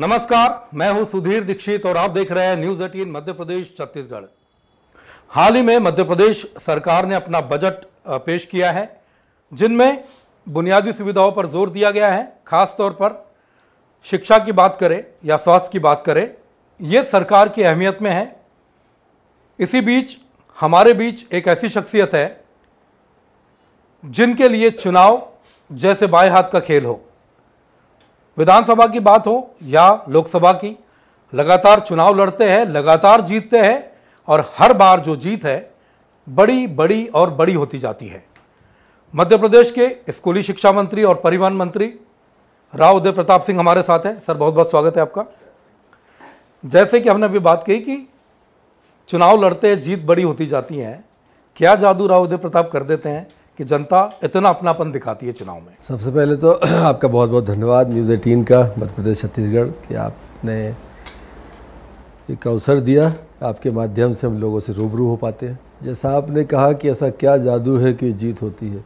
नमस्कार मैं हूं सुधीर दीक्षित और आप देख रहे हैं न्यूज एटीन मध्य प्रदेश छत्तीसगढ़ हाल ही में मध्य प्रदेश सरकार ने अपना बजट पेश किया है जिनमें बुनियादी सुविधाओं पर जोर दिया गया है खास तौर पर शिक्षा की बात करें या स्वास्थ्य की बात करें ये सरकार की अहमियत में है इसी बीच हमारे बीच एक ऐसी शख्सियत है जिनके लिए चुनाव जैसे बाएं हाथ का खेल हो विधानसभा की बात हो या लोकसभा की लगातार चुनाव लड़ते हैं लगातार जीतते हैं और हर बार जो जीत है बड़ी बड़ी और बड़ी होती जाती है मध्य प्रदेश के स्कूली शिक्षा मंत्री और परिवहन मंत्री राव उदय प्रताप सिंह हमारे साथ हैं सर बहुत बहुत स्वागत है आपका जैसे कि हमने अभी बात कही कि चुनाव लड़ते जीत बड़ी होती जाती हैं क्या जादू राव उदय प्रताप कर देते हैं कि जनता इतना अपनापन दिखाती है चुनाव में सबसे पहले तो आपका बहुत बहुत धन्यवाद न्यूज़ एटीन का मध्य प्रदेश छत्तीसगढ़ कि आपने एक अवसर दिया आपके माध्यम से हम लोगों से रूबरू हो पाते हैं जैसा आपने कहा कि ऐसा क्या जादू है कि जीत होती है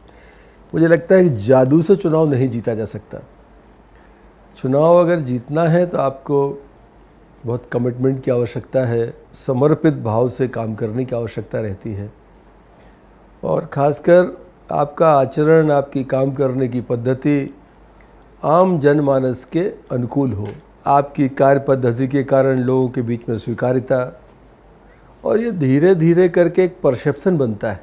मुझे लगता है कि जादू से चुनाव नहीं जीता जा सकता चुनाव अगर जीतना है तो आपको बहुत कमिटमेंट की आवश्यकता है समर्पित भाव से काम करने की आवश्यकता रहती है और ख़ासकर आपका आचरण आपकी काम करने की पद्धति आम जनमानस के अनुकूल हो आपकी कार्य पद्धति के कारण लोगों के बीच में स्वीकारिता और ये धीरे धीरे करके एक परसेप्शन बनता है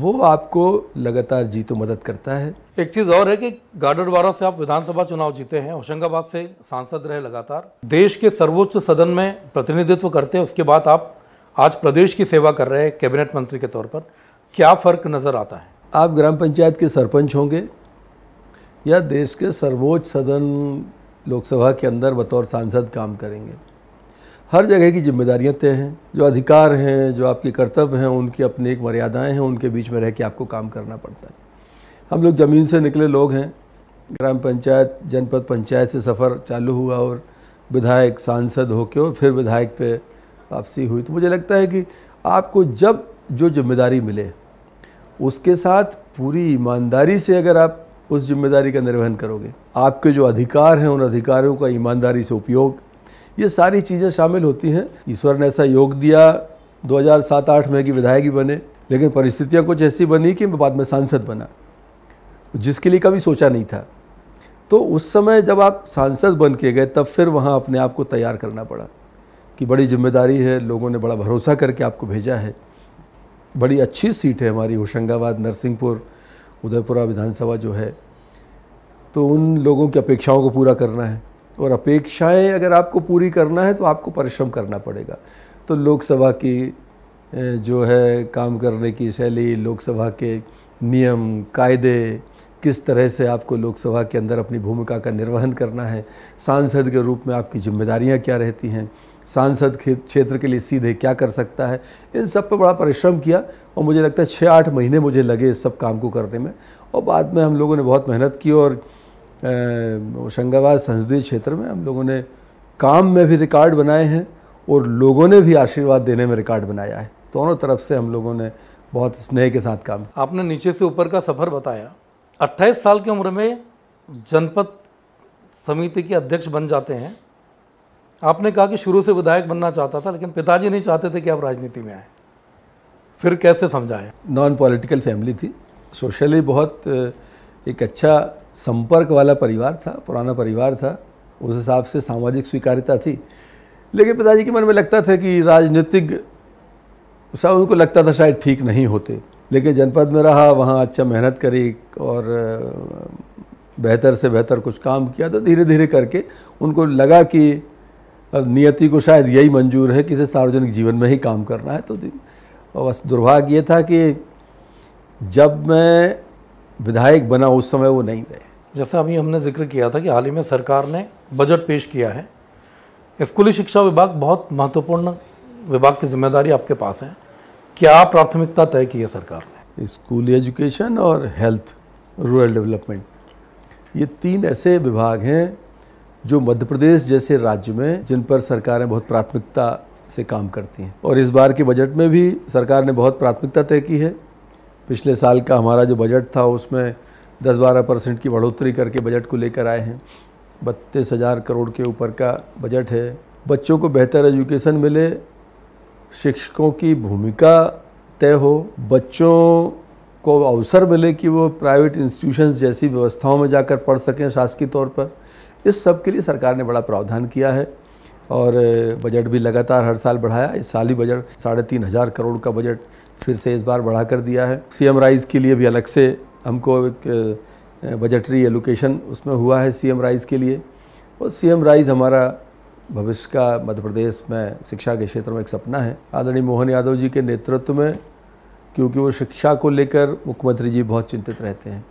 वो आपको लगातार जी तो मदद करता है एक चीज़ और है कि गाडरवाड़ा से आप विधानसभा चुनाव जीते हैं होशंगाबाद से सांसद रहे लगातार देश के सर्वोच्च सदन में प्रतिनिधित्व करते हैं उसके बाद आप आज प्रदेश की सेवा कर रहे हैं कैबिनेट मंत्री के तौर पर क्या फ़र्क नज़र आता है आप ग्राम पंचायत के सरपंच होंगे या देश के सर्वोच्च सदन लोकसभा के अंदर बतौर सांसद काम करेंगे हर जगह की जिम्मेदारियाँ तय हैं जो अधिकार हैं जो आपके कर्तव्य हैं उनकी अपनी एक मर्यादाएं हैं उनके बीच में रह के आपको काम करना पड़ता है हम लोग ज़मीन से निकले लोग हैं ग्राम पंचायत जनपद पंचायत से सफ़र चालू हुआ और विधायक सांसद होके और फिर विधायक पे वापसी हुई तो मुझे लगता है कि आपको जब जो जिम्मेदारी मिले उसके साथ पूरी ईमानदारी से अगर आप उस जिम्मेदारी का निर्वहन करोगे आपके जो अधिकार हैं उन अधिकारों का ईमानदारी से उपयोग ये सारी चीज़ें शामिल होती हैं ईश्वर ने ऐसा योग दिया 2007-8 में कि विधायक भी बने लेकिन परिस्थितियाँ कुछ ऐसी बनी कि मैं बाद में सांसद बना जिसके लिए कभी सोचा नहीं था तो उस समय जब आप सांसद बन के गए तब फिर वहाँ अपने आप को तैयार करना पड़ा कि बड़ी जिम्मेदारी है लोगों ने बड़ा भरोसा करके आपको भेजा है बड़ी अच्छी सीट है हमारी होशंगाबाद नरसिंहपुर उदयपुरा विधानसभा जो है तो उन लोगों की अपेक्षाओं को पूरा करना है और अपेक्षाएं अगर आपको पूरी करना है तो आपको परिश्रम करना पड़ेगा तो लोकसभा की जो है काम करने की शैली लोकसभा के नियम कायदे किस तरह से आपको लोकसभा के अंदर अपनी भूमिका का निर्वहन करना है सांसद के रूप में आपकी जिम्मेदारियां क्या रहती हैं सांसद क्षेत्र के लिए सीधे क्या कर सकता है इन सब पर बड़ा परिश्रम किया और मुझे लगता है छः आठ महीने मुझे लगे इस सब काम को करने में और बाद में हम लोगों ने बहुत मेहनत की और होशंगाबाद संसदीय क्षेत्र में हम लोगों ने काम में भी रिकॉर्ड बनाए हैं और लोगों ने भी आशीर्वाद देने में रिकॉर्ड बनाया है दोनों तरफ से हम लोगों ने बहुत स्नेह के साथ काम आपने नीचे से ऊपर का सफ़र बताया 28 साल की उम्र में जनपद समिति के अध्यक्ष बन जाते हैं आपने कहा कि शुरू से विधायक बनना चाहता था लेकिन पिताजी नहीं चाहते थे कि आप राजनीति में आए फिर कैसे समझाएं नॉन पॉलिटिकल फैमिली थी सोशली बहुत एक अच्छा संपर्क वाला परिवार था पुराना परिवार था उस हिसाब से सामाजिक स्वीकारिता थी लेकिन पिताजी के मन में लगता था कि राजनीतिक सब उनको लगता था शायद ठीक नहीं होते लेकिन जनपद में रहा वहाँ अच्छा मेहनत करी और बेहतर से बेहतर कुछ काम किया तो धीरे धीरे करके उनको लगा कि नियति को शायद यही मंजूर है कि इसे सार्वजनिक जीवन में ही काम करना है तो बस दुर्भाग्य ये था कि जब मैं विधायक बना उस समय वो नहीं रहे जैसा अभी हमने जिक्र किया था कि हाल ही में सरकार ने बजट पेश किया है स्कूली शिक्षा विभाग बहुत महत्वपूर्ण विभाग की जिम्मेदारी आपके पास है क्या प्राथमिकता तय की है सरकार ने स्कूली एजुकेशन और हेल्थ रूरल डेवलपमेंट ये तीन ऐसे विभाग हैं जो मध्य प्रदेश जैसे राज्य में जिन पर सरकारें बहुत प्राथमिकता से काम करती हैं और इस बार के बजट में भी सरकार ने बहुत प्राथमिकता तय की है पिछले साल का हमारा जो बजट था उसमें 10-12 परसेंट की बढ़ोतरी करके बजट को लेकर आए हैं बत्तीस हज़ार करोड़ के ऊपर का बजट है बच्चों को बेहतर एजुकेशन मिले शिक्षकों की भूमिका तय हो बच्चों को अवसर मिले कि वो प्राइवेट इंस्टीट्यूशंस जैसी व्यवस्थाओं में जाकर पढ़ सकें शासकीय तौर पर इस सब के लिए सरकार ने बड़ा प्रावधान किया है और बजट भी लगातार हर साल बढ़ाया इस साल ही बजट साढ़े तीन हज़ार करोड़ का बजट फिर से इस बार बढ़ा कर दिया है सीएम राइज के लिए भी अलग से हमको एक बजटरी एलोकेशन उसमें हुआ है सीएम राइज के लिए और सीएम राइज हमारा भविष्य का मध्य प्रदेश में शिक्षा के क्षेत्र में एक सपना है आदरणीय मोहन यादव जी के नेतृत्व में क्योंकि वो शिक्षा को लेकर मुख्यमंत्री जी बहुत चिंतित रहते हैं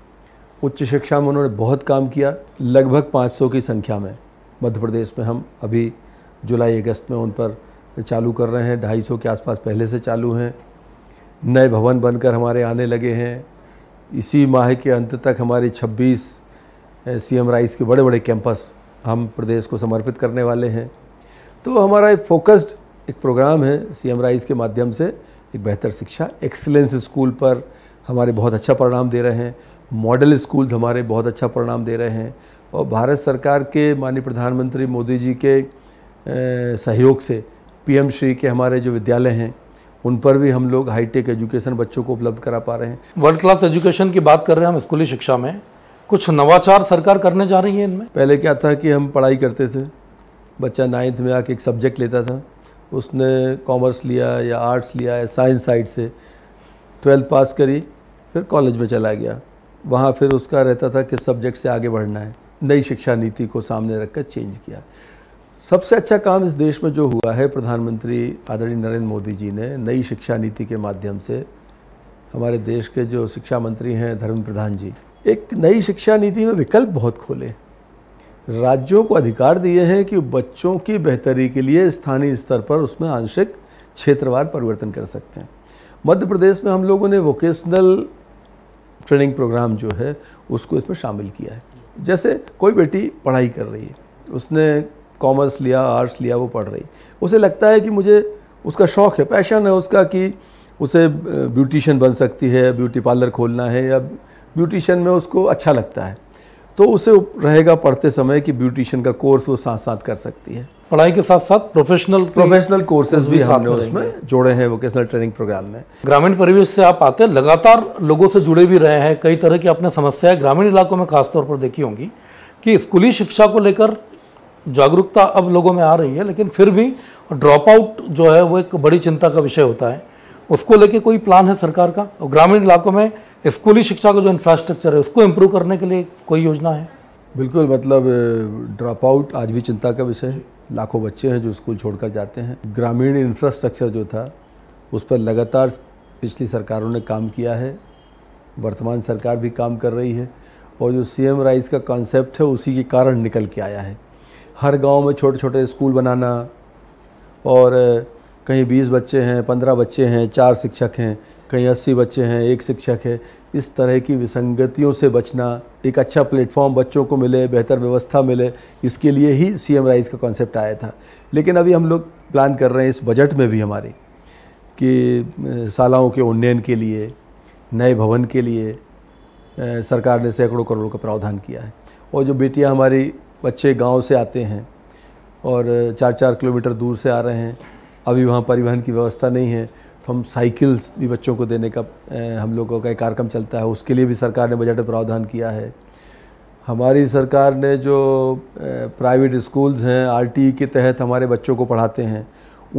उच्च शिक्षा में उन्होंने बहुत काम किया लगभग 500 की संख्या में मध्य प्रदेश में हम अभी जुलाई अगस्त में उन पर चालू कर रहे हैं ढाई के आसपास पहले से चालू हैं नए भवन बनकर हमारे आने लगे हैं इसी माह के अंत तक हमारे 26 सीएम राइस के बड़े बड़े कैंपस हम प्रदेश को समर्पित करने वाले हैं तो हमारा एक फोकस्ड एक प्रोग्राम है सीएम राइज के माध्यम से एक बेहतर शिक्षा एक्सलेंस स्कूल पर हमारे बहुत अच्छा परिणाम दे रहे हैं मॉडल स्कूल्स हमारे बहुत अच्छा परिणाम दे रहे हैं और भारत सरकार के माननीय प्रधानमंत्री मोदी जी के सहयोग से पीएम श्री के हमारे जो विद्यालय हैं उन पर भी हम लोग हाईटेक एजुकेशन बच्चों को उपलब्ध करा पा रहे हैं वर्ल्ड क्लास एजुकेशन की बात कर रहे हैं हम स्कूली शिक्षा में कुछ नवाचार सरकार करने जा रही है इनमें पहले क्या था कि हम पढ़ाई करते थे बच्चा नाइन्थ में आके एक सब्जेक्ट लेता था उसने कॉमर्स लिया या आर्ट्स लिया या साइंस साइड से ट्वेल्थ पास करी फिर कॉलेज में चला गया वहाँ फिर उसका रहता था किस सब्जेक्ट से आगे बढ़ना है नई शिक्षा नीति को सामने रखकर चेंज किया सबसे अच्छा काम इस देश में जो हुआ है प्रधानमंत्री आदरणीय नरेंद्र मोदी जी ने नई शिक्षा नीति के माध्यम से हमारे देश के जो शिक्षा मंत्री हैं धर्म प्रधान जी एक नई शिक्षा नीति में विकल्प बहुत खोले राज्यों को अधिकार दिए हैं कि बच्चों की बेहतरी के लिए स्थानीय स्तर पर उसमें आंशिक क्षेत्रवार परिवर्तन कर सकते हैं मध्य प्रदेश में हम लोगों ने वोकेशनल ट्रेनिंग प्रोग्राम जो है उसको इसमें शामिल किया है जैसे कोई बेटी पढ़ाई कर रही है उसने कॉमर्स लिया आर्ट्स लिया वो पढ़ रही उसे लगता है कि मुझे उसका शौक़ है पैशन है उसका कि उसे ब्यूटिशन बन सकती है ब्यूटी पार्लर खोलना है या ब्यूटिशन में उसको अच्छा लगता है तो उसे रहेगा पढ़ते समय कि ब्यूटिशियन का कोर्स वो साथ साथ कर सकती है पढ़ाई के साथ साथ प्रोफेशनल प्रोफेशनल कोर्सेज भी, भी हमने उसमें जोड़े हैं वोकेशनल ट्रेनिंग प्रोग्राम में ग्रामीण परिवेश से आप आते लगातार लोगों से जुड़े भी रहे हैं कई तरह की अपने समस्याएं ग्रामीण इलाकों में खासतौर पर देखी होंगी कि स्कूली शिक्षा को लेकर जागरूकता अब लोगों में आ रही है लेकिन फिर भी ड्रॉप आउट जो है वो एक बड़ी चिंता का विषय होता है उसको लेके कोई प्लान है सरकार का ग्रामीण इलाकों में स्कूली शिक्षा का जो इंफ्रास्ट्रक्चर है उसको इम्प्रूव करने के लिए कोई योजना है बिल्कुल मतलब ड्रॉप आउट आज भी चिंता का विषय है लाखों बच्चे हैं जो स्कूल छोड़कर जाते हैं ग्रामीण इंफ्रास्ट्रक्चर जो था उस पर लगातार पिछली सरकारों ने काम किया है वर्तमान सरकार भी काम कर रही है और जो सी एम राइज का कॉन्सेप्ट है उसी के कारण निकल के आया है हर गांव में छोटे छोटे स्कूल बनाना और कहीं बीस बच्चे हैं पंद्रह बच्चे हैं चार शिक्षक हैं कहीं अस्सी बच्चे हैं एक शिक्षक है इस तरह की विसंगतियों से बचना एक अच्छा प्लेटफॉर्म बच्चों को मिले बेहतर व्यवस्था मिले इसके लिए ही सी एम राइज का कॉन्सेप्ट आया था लेकिन अभी हम लोग प्लान कर रहे हैं इस बजट में भी हमारे कि शालाओं के उन्नयन के लिए नए भवन के लिए सरकार ने सैकड़ों करोड़ का प्रावधान किया है और जो बेटियाँ हमारी बच्चे गाँव से आते हैं और चार चार किलोमीटर दूर से आ रहे हैं अभी वहाँ परिवहन की व्यवस्था नहीं है तो हम साइकिल्स भी बच्चों को देने का हम लोगों का एक कार्यक्रम चलता है उसके लिए भी सरकार ने बजट में प्रावधान किया है हमारी सरकार ने जो प्राइवेट स्कूल्स हैं आर के तहत हमारे बच्चों को पढ़ाते हैं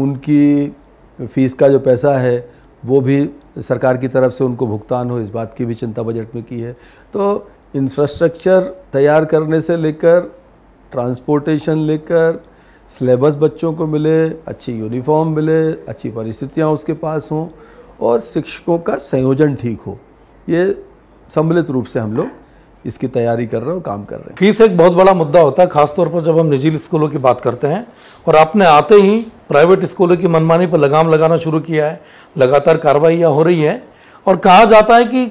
उनकी फ़ीस का जो पैसा है वो भी सरकार की तरफ से उनको भुगतान हो इस बात की भी चिंता बजट में की है तो इंफ्रास्ट्रक्चर तैयार करने से लेकर ट्रांसपोर्टेशन लेकर सिलेबस बच्चों को मिले अच्छी यूनिफॉर्म मिले अच्छी परिस्थितियाँ उसके पास हों और शिक्षकों का संयोजन ठीक हो ये सम्मिलित रूप से हम लोग इसकी तैयारी कर रहे हैं और काम कर रहे हैं फीस एक बहुत बड़ा मुद्दा होता है खासतौर पर जब हम निजी स्कूलों की बात करते हैं और आपने आते ही प्राइवेट स्कूलों की मनमानी पर लगाम लगाना शुरू किया है लगातार कार्रवाइयाँ हो रही हैं और कहा जाता है कि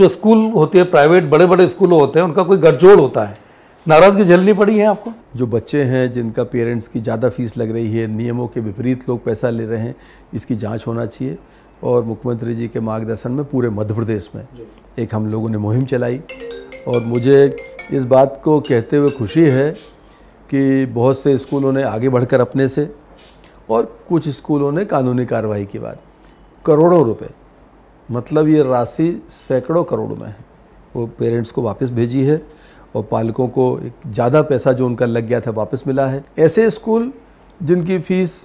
जो स्कूल होते हैं प्राइवेट बड़े बड़े स्कूलों होते हैं उनका कोई गठजोड़ होता है नाराजगी झेलनी पड़ी है आपको जो बच्चे हैं जिनका पेरेंट्स की ज़्यादा फीस लग रही है नियमों के विपरीत लोग पैसा ले रहे हैं इसकी जांच होना चाहिए और मुख्यमंत्री जी के मार्गदर्शन में पूरे मध्य प्रदेश में एक हम लोगों ने मुहिम चलाई और मुझे इस बात को कहते हुए खुशी है कि बहुत से स्कूलों ने आगे बढ़कर अपने से और कुछ स्कूलों ने कानूनी कार्रवाई के बाद करोड़ों रुपये मतलब ये राशि सैकड़ों करोड़ों में है वो पेरेंट्स को वापस भेजी है और पालकों को ज़्यादा पैसा जो उनका लग गया था वापस मिला है ऐसे स्कूल जिनकी फ़ीस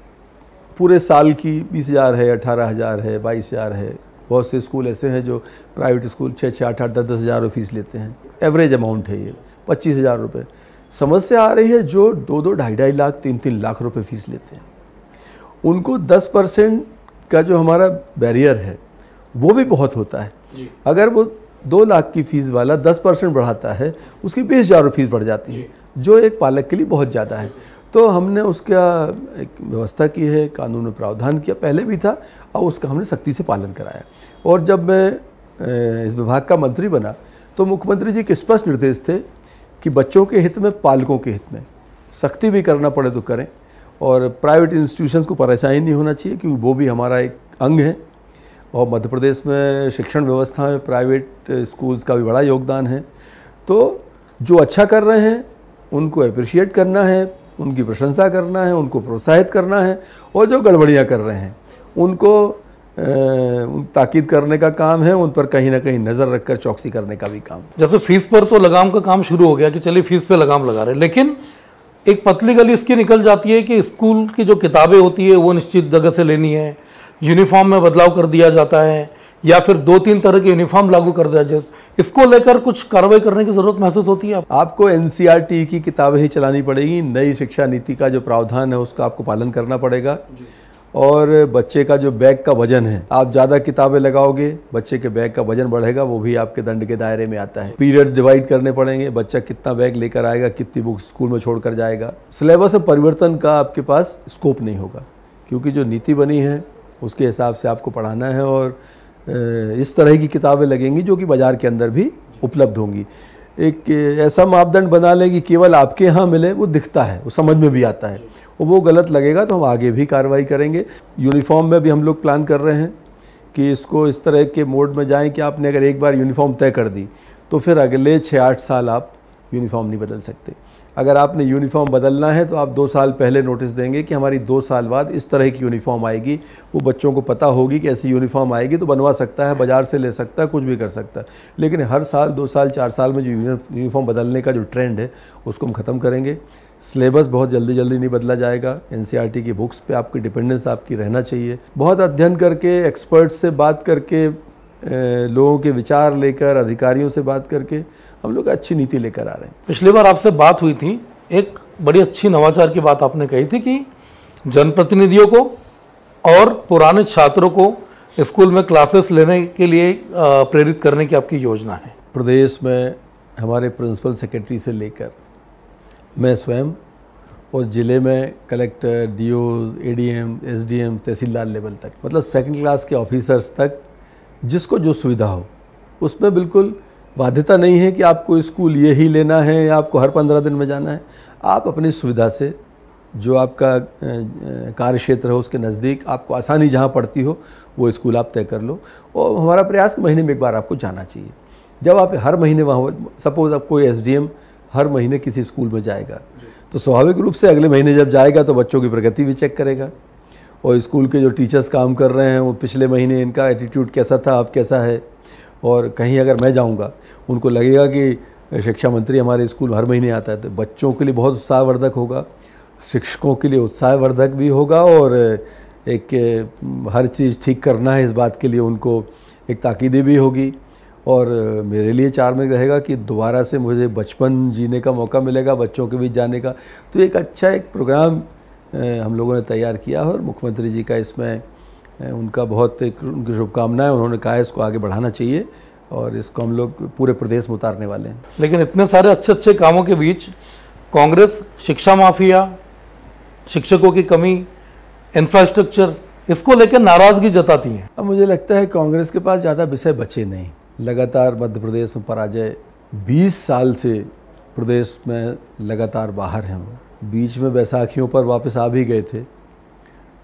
पूरे साल की बीस हज़ार है अठारह हज़ार है बाईस हज़ार है बहुत से स्कूल ऐसे हैं जो प्राइवेट स्कूल छः छः आठ आठ दस दस हज़ार फीस लेते हैं एवरेज अमाउंट है ये पच्चीस हज़ार रुपये समस्या आ रही है जो दो दो ढाई ढाई लाख तीन तीन लाख रुपये फीस लेते हैं उनको दस परसेंट का जो हमारा बैरियर है वो भी बहुत होता है अगर वो दो लाख की फ़ीस वाला दस परसेंट बढ़ाता है उसकी बीस हज़ार रुपये फीस बढ़ जाती है जो एक पालक के लिए बहुत ज़्यादा है तो हमने उसका एक व्यवस्था की है कानून में प्रावधान किया पहले भी था और उसका हमने सख्ती से पालन कराया और जब मैं इस विभाग का मंत्री बना तो मुख्यमंत्री जी के स्पष्ट निर्देश थे कि बच्चों के हित में पालकों के हित में सख्ती भी करना पड़े तो करें और प्राइवेट इंस्टीट्यूशंस को परेशानी नहीं होना चाहिए क्योंकि वो भी हमारा एक अंग है और मध्य प्रदेश में शिक्षण व्यवस्था में प्राइवेट स्कूल्स का भी बड़ा योगदान है तो जो अच्छा कर रहे हैं उनको अप्रिशिएट करना है उनकी प्रशंसा करना है उनको प्रोत्साहित करना है और जो गड़बड़ियाँ कर रहे हैं उनको ताकीद करने का काम है उन पर कहीं ना कहीं नज़र रखकर चौकसी करने का भी काम जैसे फीस पर तो लगाम का काम शुरू हो गया कि चलिए फीस पे लगाम लगा रहे लेकिन एक पतली गली इसकी निकल जाती है कि स्कूल की जो किताबें होती है वो निश्चित जगह से लेनी है यूनिफॉर्म में बदलाव कर दिया जाता है या फिर दो तीन तरह के यूनिफॉर्म लागू कर दिया जाए इसको लेकर कुछ कार्रवाई करने की ज़रूरत महसूस होती है आपको एन की किताबें ही चलानी पड़ेगी नई शिक्षा नीति का जो प्रावधान है उसका आपको पालन करना पड़ेगा और बच्चे का जो बैग का वजन है आप ज़्यादा किताबें लगाओगे बच्चे के बैग का वजन बढ़ेगा वो भी आपके दंड के दायरे में आता है पीरियड डिवाइड करने पड़ेंगे बच्चा कितना बैग लेकर आएगा कितनी बुक स्कूल में छोड़कर जाएगा सिलेबस में परिवर्तन का आपके पास स्कोप नहीं होगा क्योंकि जो नीति बनी है उसके हिसाब से आपको पढ़ाना है और इस तरह की किताबें लगेंगी जो कि बाज़ार के अंदर भी उपलब्ध होंगी एक ऐसा मापदंड बना लें कि केवल आपके यहाँ मिले वो दिखता है वो समझ में भी आता है और वो गलत लगेगा तो हम आगे भी कार्रवाई करेंगे यूनिफॉर्म में भी हम लोग प्लान कर रहे हैं कि इसको इस तरह के मोड में जाएं कि आपने अगर एक बार यूनिफॉर्म तय कर दी तो फिर अगले छः आठ साल आप यूनिफॉर्म नहीं बदल सकते अगर आपने यूनिफॉर्म बदलना है तो आप दो साल पहले नोटिस देंगे कि हमारी दो साल बाद इस तरह की यूनिफॉर्म आएगी वो बच्चों को पता होगी कि ऐसी यूनिफॉर्म आएगी तो बनवा सकता है बाज़ार से ले सकता है कुछ भी कर सकता है लेकिन हर साल दो साल चार साल में जो यूनिफॉर्म बदलने का जो ट्रेंड है उसको हम ख़त्म करेंगे सिलेबस बहुत जल्दी जल्दी नहीं बदला जाएगा एन की बुक्स पर आपकी डिपेंडेंस आपकी रहना चाहिए बहुत अध्ययन करके एक्सपर्ट्स से बात करके लोगों के विचार लेकर अधिकारियों से बात करके हम लोग अच्छी नीति लेकर आ रहे हैं पिछली बार आपसे बात हुई थी एक बड़ी अच्छी नवाचार की बात आपने कही थी कि जनप्रतिनिधियों को और पुराने छात्रों को स्कूल में क्लासेस लेने के लिए प्रेरित करने की आपकी योजना है प्रदेश में हमारे प्रिंसिपल सेक्रेटरी से लेकर मैं स्वयं और ज़िले में collector D O A D M S D M तहसीलदार लेवल तक मतलब सेकंड क्लास के ऑफिसर्स तक जिसको जो सुविधा हो उसमें बिल्कुल बाध्यता नहीं है कि आपको स्कूल ये ही लेना है या आपको हर पंद्रह दिन में जाना है आप अपनी सुविधा से जो आपका कार्य क्षेत्र हो उसके नज़दीक आपको आसानी जहाँ पड़ती हो वो स्कूल आप तय कर लो और हमारा प्रयास महीने में एक बार आपको जाना चाहिए जब आप हर महीने वहाँ सपोज़ आप कोई एस हर महीने किसी स्कूल में जाएगा तो स्वाभाविक रूप से अगले महीने जब जाएगा तो बच्चों की प्रगति भी चेक करेगा और स्कूल के जो टीचर्स काम कर रहे हैं वो पिछले महीने इनका एटीट्यूड कैसा था अब कैसा है और कहीं अगर मैं जाऊंगा उनको लगेगा कि शिक्षा मंत्री हमारे स्कूल हर महीने आता है तो बच्चों के लिए बहुत उत्साहवर्धक होगा शिक्षकों के लिए उत्साहवर्धक भी होगा और एक हर चीज़ ठीक करना है इस बात के लिए उनको एक ताकीदे भी होगी और मेरे लिए चार में रहेगा कि दोबारा से मुझे बचपन जीने का मौका मिलेगा बच्चों के बीच जाने का तो एक अच्छा एक प्रोग्राम हम लोगों ने तैयार किया है और मुख्यमंत्री जी का इसमें उनका बहुत एक उनकी शुभकामनाएं उन्होंने कहा है इसको आगे बढ़ाना चाहिए और इसको हम लोग पूरे प्रदेश में उतारने वाले हैं लेकिन इतने सारे अच्छे अच्छे कामों के बीच कांग्रेस शिक्षा माफिया शिक्षकों की कमी इंफ्रास्ट्रक्चर इसको लेकर नाराजगी जताती है अब मुझे लगता है कांग्रेस के पास ज़्यादा विषय बचे नहीं लगातार मध्य प्रदेश में पराजय 20 साल से प्रदेश में लगातार बाहर हैं बीच में बैसाखियों पर वापस आ भी गए थे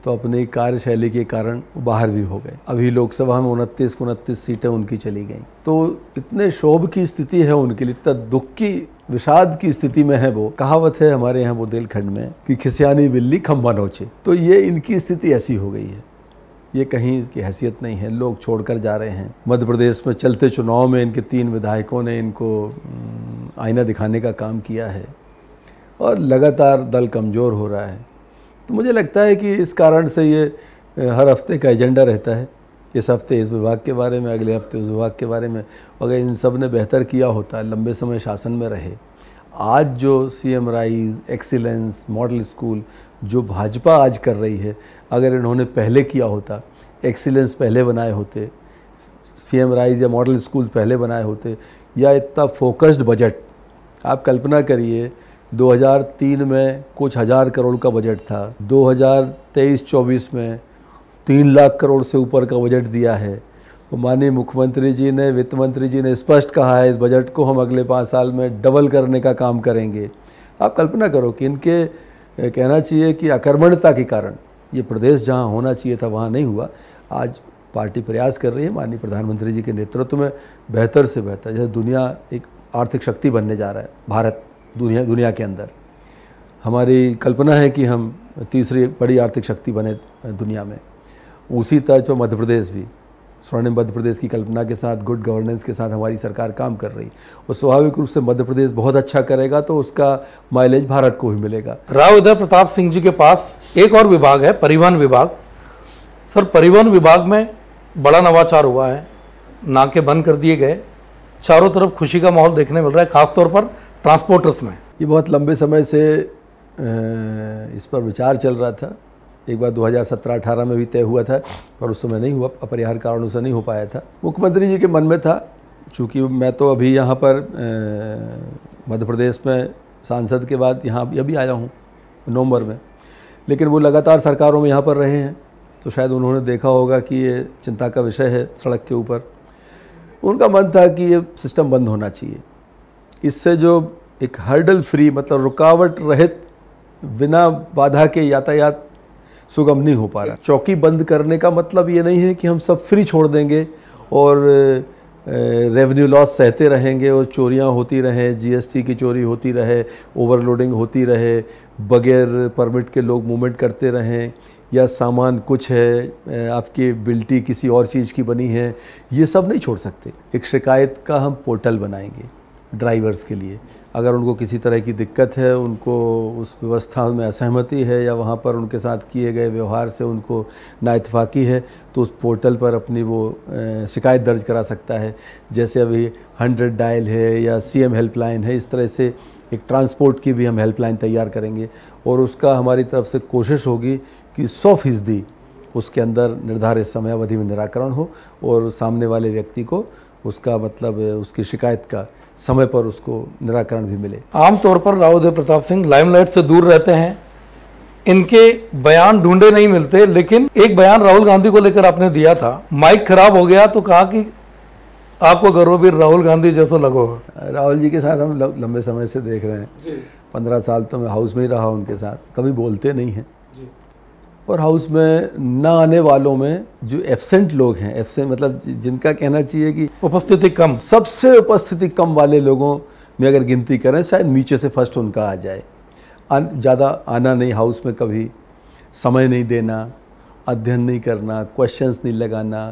तो अपनी कार्यशैली के कारण बाहर भी हो गए अभी लोकसभा में उनतीस उनतीस सीटें उनकी चली गई तो इतने शोभ की स्थिति है उनके लिए इतना दुख की विषाद की स्थिति में है वो कहावत है हमारे यहाँ बुंदेलखंड में कि खिसियानी बिल्ली खम्बा नोचे तो ये इनकी स्थिति ऐसी हो गई है ये कहीं इसकी हैसियत नहीं है लोग छोड़कर जा रहे हैं मध्य प्रदेश में चलते चुनाव में इनके तीन विधायकों ने इनको आईना दिखाने का काम किया है और लगातार दल कमज़ोर हो रहा है तो मुझे लगता है कि इस कारण से ये हर हफ्ते का एजेंडा रहता है इस हफ्ते इस विभाग के बारे में अगले हफ्ते उस विभाग के बारे में अगर इन सब ने बेहतर किया होता लंबे समय शासन में रहे आज जो C M Rise excellence model school जो भाजपा आज कर रही है अगर इन्होंने पहले किया होता एक्सीलेंस पहले बनाए होते सी एम राइज या मॉडल स्कूल पहले बनाए होते या इतना फोकस्ड बजट आप कल्पना करिए 2003 में कुछ हज़ार करोड़ का बजट था 2023-24 में तीन लाख करोड़ से ऊपर का बजट दिया है तो माननीय मुख्यमंत्री जी ने वित्त मंत्री जी ने स्पष्ट कहा है इस बजट को हम अगले पाँच साल में डबल करने का काम करेंगे आप कल्पना करो कि इनके कहना चाहिए कि अकर्मणता के कारण ये प्रदेश जहाँ होना चाहिए था वहाँ नहीं हुआ आज पार्टी प्रयास कर रही है माननीय प्रधानमंत्री जी के नेतृत्व में बेहतर से बेहतर जैसे दुनिया एक आर्थिक शक्ति बनने जा रहा है भारत दुनिया दुनिया के अंदर हमारी कल्पना है कि हम तीसरी बड़ी आर्थिक शक्ति बने दुनिया में उसी तर्ज पर मध्य प्रदेश भी स्वर्णिम मध्य प्रदेश की कल्पना के साथ गुड गवर्नेंस के साथ हमारी सरकार काम कर रही और स्वाभाविक रूप से मध्य प्रदेश बहुत अच्छा करेगा तो उसका माइलेज भारत को भी मिलेगा राव उदय प्रताप सिंह जी के पास एक और विभाग है परिवहन विभाग सर परिवहन विभाग में बड़ा नवाचार हुआ है नाके बंद कर दिए गए चारों तरफ खुशी का माहौल देखने मिल रहा है खासतौर पर ट्रांसपोर्टर्स में ये बहुत लंबे समय से इस पर विचार चल रहा था एक बार 2017-18 में भी तय हुआ था पर उस समय नहीं हुआ अपरिहार कारणों से नहीं हो पाया था मुख्यमंत्री जी के मन में था चूँकि मैं तो अभी यहाँ पर मध्य प्रदेश में सांसद के बाद यहाँ अभी आया हूँ नवंबर में लेकिन वो लगातार सरकारों में यहाँ पर रहे हैं तो शायद उन्होंने देखा होगा कि ये चिंता का विषय है सड़क के ऊपर उनका मन था कि ये सिस्टम बंद होना चाहिए इससे जो एक हर्डल फ्री मतलब रुकावट रहित बिना बाधा के यातायात सुगम नहीं हो पा रहा चौकी बंद करने का मतलब ये नहीं है कि हम सब फ्री छोड़ देंगे और रेवेन्यू लॉस सहते रहेंगे और चोरियां होती रहें जीएसटी की चोरी होती रहे ओवरलोडिंग होती रहे बगैर परमिट के लोग मूवमेंट करते रहें या सामान कुछ है आपकी बिल्टी किसी और चीज़ की बनी है ये सब नहीं छोड़ सकते एक शिकायत का हम पोर्टल बनाएंगे ड्राइवर्स के लिए अगर उनको किसी तरह की दिक्कत है उनको उस व्यवस्था में असहमति है या वहाँ पर उनके साथ किए गए व्यवहार से उनको नाइतफाक़ी है तो उस पोर्टल पर अपनी वो शिकायत दर्ज करा सकता है जैसे अभी हंड्रेड डायल है या सीएम हेल्पलाइन है इस तरह से एक ट्रांसपोर्ट की भी हम हेल्पलाइन तैयार करेंगे और उसका हमारी तरफ से कोशिश होगी कि सौ फीसदी उसके अंदर निर्धारित समयावधि में निराकरण हो और सामने वाले व्यक्ति को उसका मतलब उसकी शिकायत का समय पर उसको निराकरण भी मिले आमतौर पर रावदेव प्रताप सिंह लाइमलाइट से दूर रहते हैं इनके बयान ढूंढे नहीं मिलते लेकिन एक बयान राहुल गांधी को लेकर आपने दिया था माइक खराब हो गया तो कहा कि आपको भी राहुल गांधी जैसा लगो राहुल जी के साथ हम लंबे समय से देख रहे हैं पंद्रह साल तो मैं हाउस में ही रहा उनके साथ कभी बोलते नहीं हैं और हाउस में ना आने वालों में जो एबसेंट लोग हैं एबसेंट मतलब जिनका कहना चाहिए कि उपस्थिति कम सबसे उपस्थिति कम वाले लोगों में अगर गिनती करें शायद नीचे से फर्स्ट उनका आ जाए ज़्यादा आना नहीं हाउस में कभी समय नहीं देना अध्ययन नहीं करना क्वेश्चंस नहीं लगाना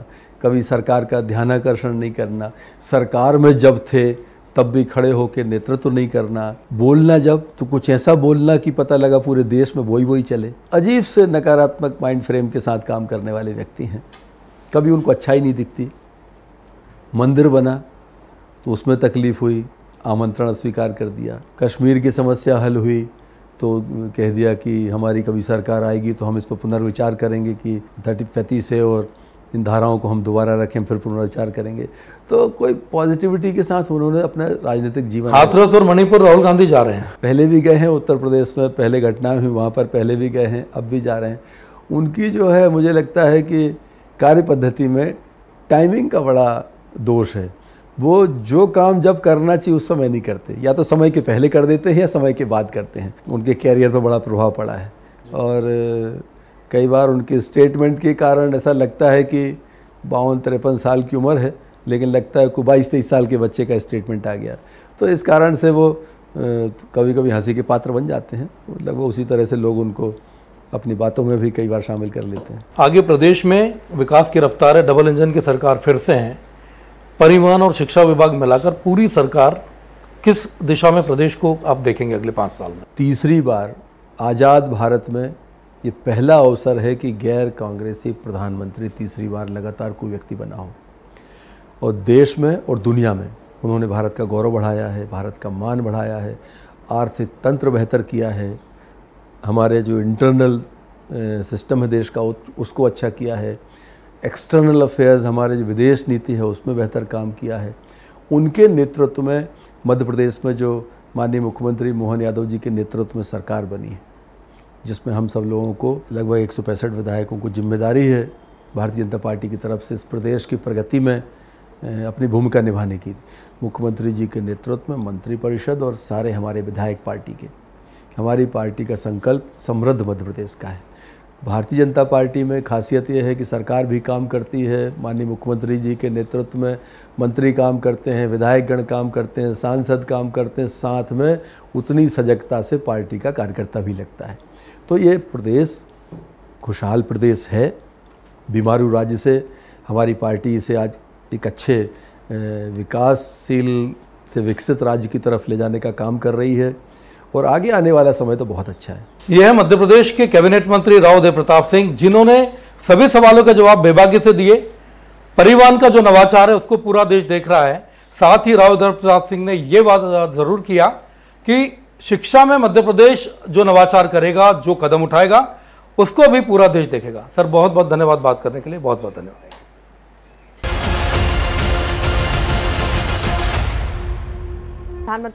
कभी सरकार का ध्यानाकर्षण नहीं करना सरकार में जब थे तब भी खड़े होकर नेतृत्व नहीं करना बोलना जब तो कुछ ऐसा बोलना कि पता लगा पूरे देश में वही वही चले अजीब से नकारात्मक माइंड फ्रेम के साथ काम करने वाले व्यक्ति हैं कभी उनको अच्छा ही नहीं दिखती मंदिर बना तो उसमें तकलीफ हुई आमंत्रण स्वीकार कर दिया कश्मीर की समस्या हल हुई तो कह दिया कि हमारी कभी सरकार आएगी तो हम इस पर पुनर्विचार करेंगे कि थर्टी पैंतीस है और इन धाराओं को हम दोबारा रखें फिर पुनर्विचार करेंगे तो कोई पॉजिटिविटी के साथ उन्होंने अपना राजनीतिक जीवन हाथरस और मणिपुर राहुल गांधी जा रहे हैं पहले भी गए हैं उत्तर प्रदेश में पहले घटनाएं हुई वहाँ पर पहले भी गए हैं अब भी जा रहे हैं उनकी जो है मुझे लगता है कि कार्य पद्धति में टाइमिंग का बड़ा दोष है वो जो काम जब करना चाहिए उस समय नहीं करते या तो समय के पहले कर देते हैं या समय के बाद करते हैं उनके कैरियर पर बड़ा प्रभाव पड़ा है और कई बार उनके स्टेटमेंट के कारण ऐसा लगता है कि बावन तिरपन साल की उम्र है लेकिन लगता है कोई बाईस तेईस साल के बच्चे का स्टेटमेंट आ गया तो इस कारण से वो कभी कभी हंसी के पात्र बन जाते हैं मतलब वो उसी तरह से लोग उनको अपनी बातों में भी कई बार शामिल कर लेते हैं आगे प्रदेश में विकास की रफ्तार है डबल इंजन की सरकार फिर से है परिवहन और शिक्षा विभाग मिलाकर पूरी सरकार किस दिशा में प्रदेश को आप देखेंगे अगले पाँच साल में तीसरी बार आज़ाद भारत में ये पहला अवसर है कि गैर कांग्रेसी प्रधानमंत्री तीसरी बार लगातार कोई व्यक्ति बना हो और देश में और दुनिया में उन्होंने भारत का गौरव बढ़ाया है भारत का मान बढ़ाया है आर्थिक तंत्र बेहतर किया है हमारे जो इंटरनल सिस्टम है देश का उसको अच्छा किया है एक्सटर्नल अफेयर्स हमारे जो विदेश नीति है उसमें बेहतर काम किया है उनके नेतृत्व में मध्य प्रदेश में जो माननीय मुख्यमंत्री मोहन यादव जी के नेतृत्व में सरकार बनी है जिसमें हम सब लोगों को लगभग एक विधायकों को जिम्मेदारी है भारतीय जनता पार्टी की तरफ से इस प्रदेश की प्रगति में अपनी भूमिका निभाने की मुख्यमंत्री जी के नेतृत्व में मंत्रिपरिषद और सारे हमारे विधायक पार्टी के हमारी पार्टी का संकल्प समृद्ध मध्य प्रदेश का है भारतीय जनता पार्टी में खासियत ये है कि सरकार भी काम करती है माननीय मुख्यमंत्री जी के नेतृत्व में मंत्री काम करते हैं विधायकगण काम करते हैं सांसद काम करते हैं साथ में उतनी सजगता से पार्टी का कार्यकर्ता भी लगता है तो ये प्रदेश खुशहाल प्रदेश है बीमारू राज्य से हमारी पार्टी इसे आज एक अच्छे विकासशील से विकसित राज्य की तरफ ले जाने का काम कर रही है और आगे आने वाला समय तो बहुत अच्छा है यह है मध्य प्रदेश के कैबिनेट मंत्री राव देव प्रताप सिंह जिन्होंने सभी सवालों का जवाब बेबाकी से दिए परिवहन का जो नवाचार है उसको पूरा देश देख रहा है साथ ही राव प्रताप सिंह ने यह बात ज़रूर किया कि शिक्षा में मध्य प्रदेश जो नवाचार करेगा जो कदम उठाएगा उसको भी पूरा देश देखेगा सर बहुत बहुत धन्यवाद बात करने के लिए बहुत बहुत धन्यवाद प्रधानमंत्री